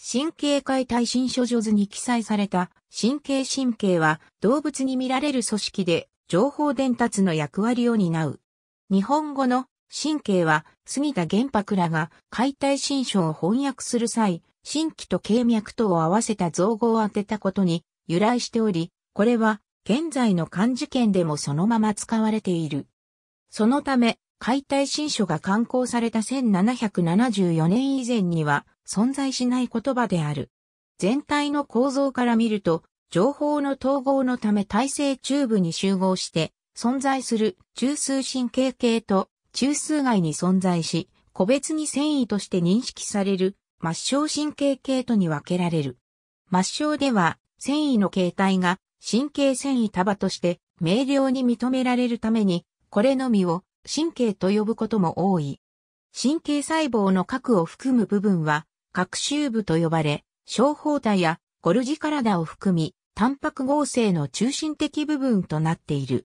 神経解体新書上図に記載された神経神経は動物に見られる組織で情報伝達の役割を担う。日本語の神経は杉田玄白らが解体新書を翻訳する際、神気と経脈とを合わせた造語を当てたことに由来しており、これは現在の漢字圏でもそのまま使われている。そのため、解体新書が刊行された1774年以前には、存在しない言葉である。全体の構造から見ると、情報の統合のため体制中部に集合して、存在する中枢神経系と中枢外に存在し、個別に繊維として認識される末梢神経系とに分けられる。末梢では繊維の形態が神経繊維束として明瞭に認められるために、これのみを神経と呼ぶことも多い。神経細胞の核を含む部分は学習部と呼ばれ、小胞体やゴルジ体を含み、タンパク合成の中心的部分となっている。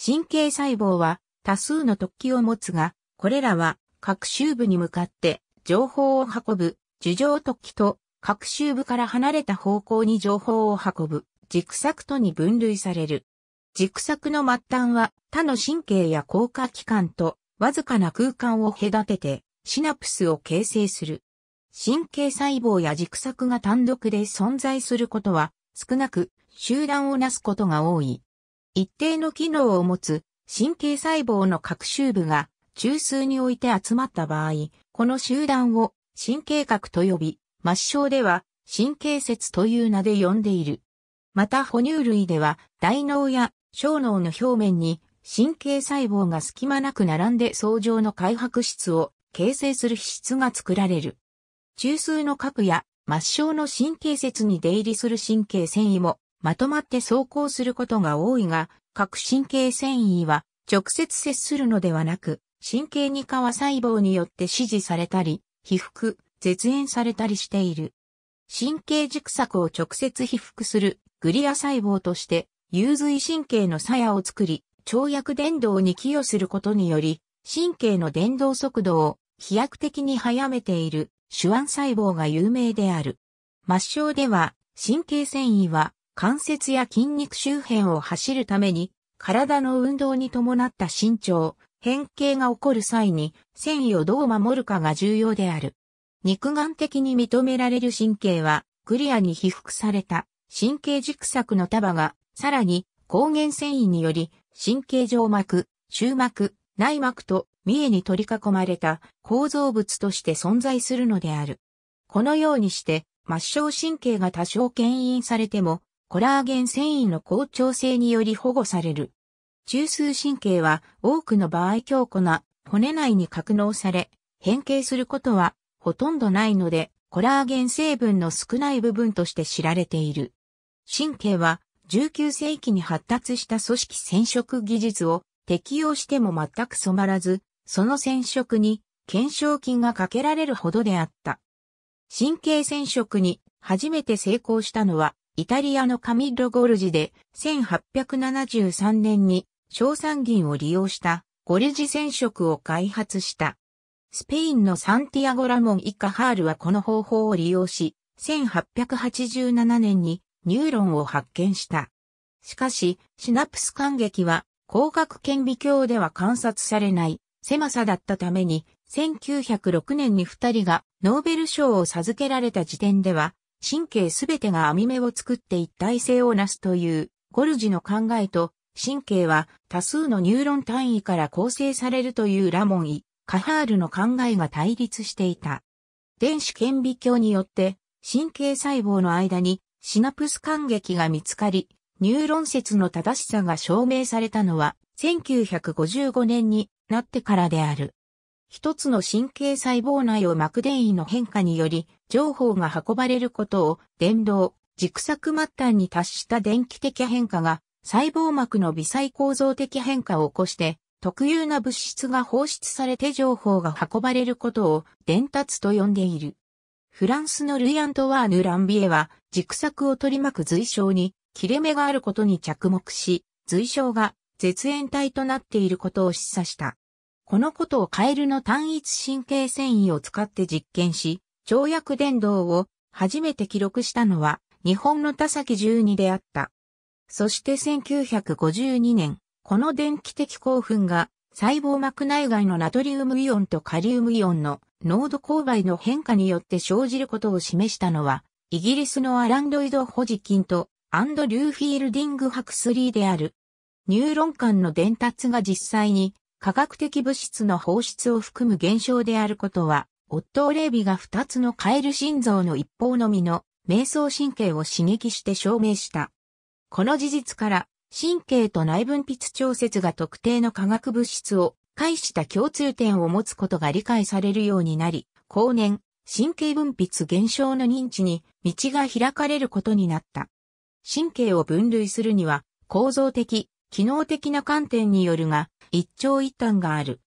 神経細胞は多数の突起を持つが、これらは各周部に向かって情報を運ぶ樹状突起と各周部から離れた方向に情報を運ぶ軸索とに分類される。軸索の末端は他の神経や効果器官とわずかな空間を隔ててシナプスを形成する。神経細胞や軸索が単独で存在することは少なく集団をなすことが多い。一定の機能を持つ神経細胞の各周部が中枢において集まった場合、この集団を神経核と呼び、末梢では神経節という名で呼んでいる。また哺乳類では大脳や小脳の表面に神経細胞が隙間なく並んで相乗の開白質を形成する皮質が作られる。中枢の核や末梢の神経節に出入りする神経繊維もまとまって走行することが多いが、各神経繊維は直接接するのではなく、神経に皮細胞によって支持されたり、被覆、絶縁されたりしている。神経軸索を直接被覆するグリア細胞として、有髄神経の鞘を作り、跳躍伝導に寄与することにより、神経の伝導速度を飛躍的に早めている手腕細胞が有名である。末梢では、神経繊維は関節や筋肉周辺を走るために、体の運動に伴った身長、変形が起こる際に繊維をどう守るかが重要である。肉眼的に認められる神経は、クリアに被覆された神経軸索の束が、さらに抗原繊維により神経上膜、終膜、内膜と三重に取り囲まれた構造物として存在するのである。このようにして、末梢神経が多少牽引されても、コラーゲン繊維の高調性により保護される。中枢神経は多くの場合強固な骨内に格納され、変形することはほとんどないので、コラーゲン成分の少ない部分として知られている。神経は19世紀に発達した組織染色技術を適用しても全く染まらず、その染色に懸賞金がかけられるほどであった。神経染色に初めて成功したのは、イタリアのカミッロ・ゴルジで1873年に硝酸銀を利用したゴルジ染色を開発した。スペインのサンティアゴ・ラモン・イカハールはこの方法を利用し、1887年にニューロンを発見した。しかし、シナプス感激は広角顕微鏡では観察されない狭さだったために、1906年に二人がノーベル賞を授けられた時点では、神経すべてが網目を作って一体性をなすというゴルジの考えと、神経は多数のニューロン単位から構成されるというラモン・イ・カハールの考えが対立していた。電子顕微鏡によって神経細胞の間にシナプス感激が見つかり、ニューロン説の正しさが証明されたのは、1955年になってからである。一つの神経細胞内を膜電位の変化により、情報が運ばれることを、電動、軸索末端に達した電気的変化が、細胞膜の微細構造的変化を起こして、特有な物質が放出されて情報が運ばれることを伝達と呼んでいる。フランスのルイ・アントワーヌ・ランビエは軸索を取り巻く随章に切れ目があることに着目し、随称が絶縁体となっていることを示唆した。このことをカエルの単一神経繊維を使って実験し、跳躍伝導を初めて記録したのは日本の田崎12であった。そして1952年、この電気的興奮が細胞膜内外のナトリウムイオンとカリウムイオンの濃度勾配の変化によって生じることを示したのは、イギリスのアランドイド・ホジキンとアンドリュー・フィールディング・ハクスリーである。ニューロン間の伝達が実際に化学的物質の放出を含む現象であることは、オットー・レイビが2つのカエル心臓の一方のみの瞑想神経を刺激して証明した。この事実から、神経と内分泌調節が特定の化学物質を介した共通点を持つことが理解されるようになり、後年、神経分泌現象の認知に道が開かれることになった。神経を分類するには、構造的、機能的な観点によるが、一長一短がある。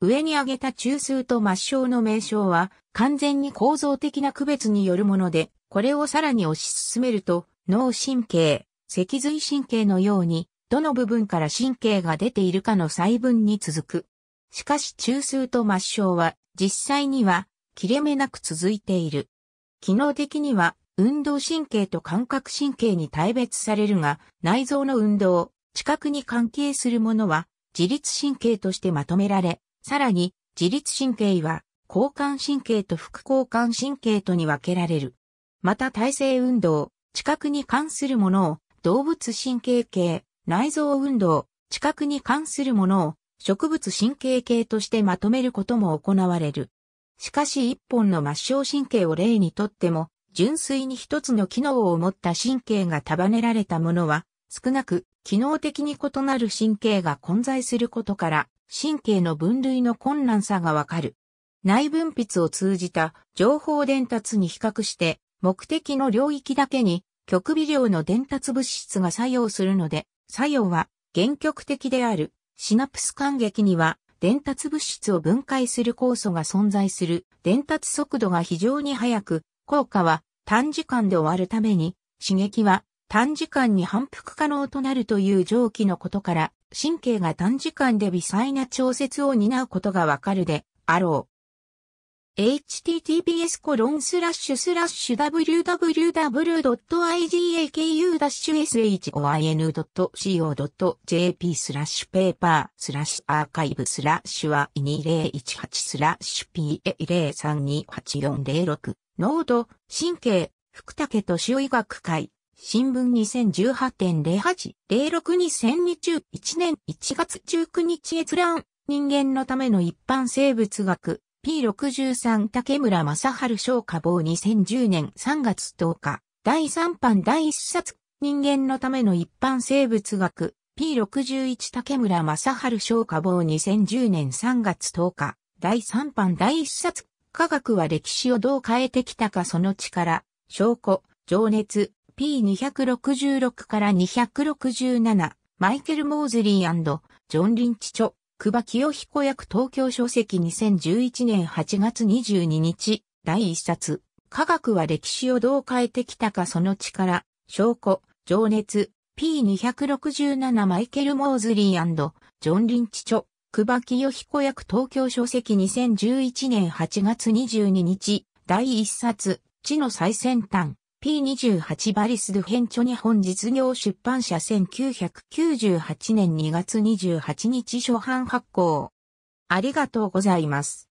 上に挙げた中枢と末梢の名称は、完全に構造的な区別によるもので、これをさらに推し進めると、脳神経、脊髄神経のように、どの部分から神経が出ているかの細分に続く。しかし中枢と末梢は、実際には、切れ目なく続いている。機能的には、運動神経と感覚神経に大別されるが、内臓の運動、知覚に関係するものは、自律神経としてまとめられ、さらに、自律神経は、交感神経と副交感神経とに分けられる。また体制運動、知覚に関するものを、動物神経系、内臓運動、知覚に関するものを、植物神経系としてまとめることも行われる。しかし一本の末梢神経を例にとっても、純粋に一つの機能を持った神経が束ねられたものは、少なく、機能的に異なる神経が混在することから、神経の分類の困難さがわかる。内分泌を通じた情報伝達に比較して、目的の領域だけに極微量の伝達物質が作用するので、作用は原極的であるシナプス感激には伝達物質を分解する酵素が存在する伝達速度が非常に速く効果は短時間で終わるために、刺激は短時間に反復可能となるという蒸気のことから、神経が短時間で微細な調節を担うことがわかるであろう。https コロンスラッシュスラッシュ www.igaku-shoin.co.jp スラッシュペーパースラッシュアーカイブスラッシュは2018スラッシュ p a 0 3 2 8 4 0 6ノード、神経、福武敏夫医学会、新聞2018.08-06-2021年1月19日閲覧、人間のための一般生物学、P63 竹村正春小花坊2010年3月10日、第3版第1冊、人間のための一般生物学、P61 竹村正春小花坊2010年3月10日、第3版第1冊、科学は歴史をどう変えてきたかその力、証拠、情熱、P266 から267、マイケル・モーズリージョン・リンチ著、久場清彦役東京書籍2011年8月22日、第1冊、科学は歴史をどう変えてきたかその力、証拠、情熱、P267 マイケル・モーズリージョン・リンチ著、久場清彦役東京書籍2011年8月22日、第1冊、地の最先端、P28 バリスド編著日本実業出版社1998年2月28日初版発行。ありがとうございます。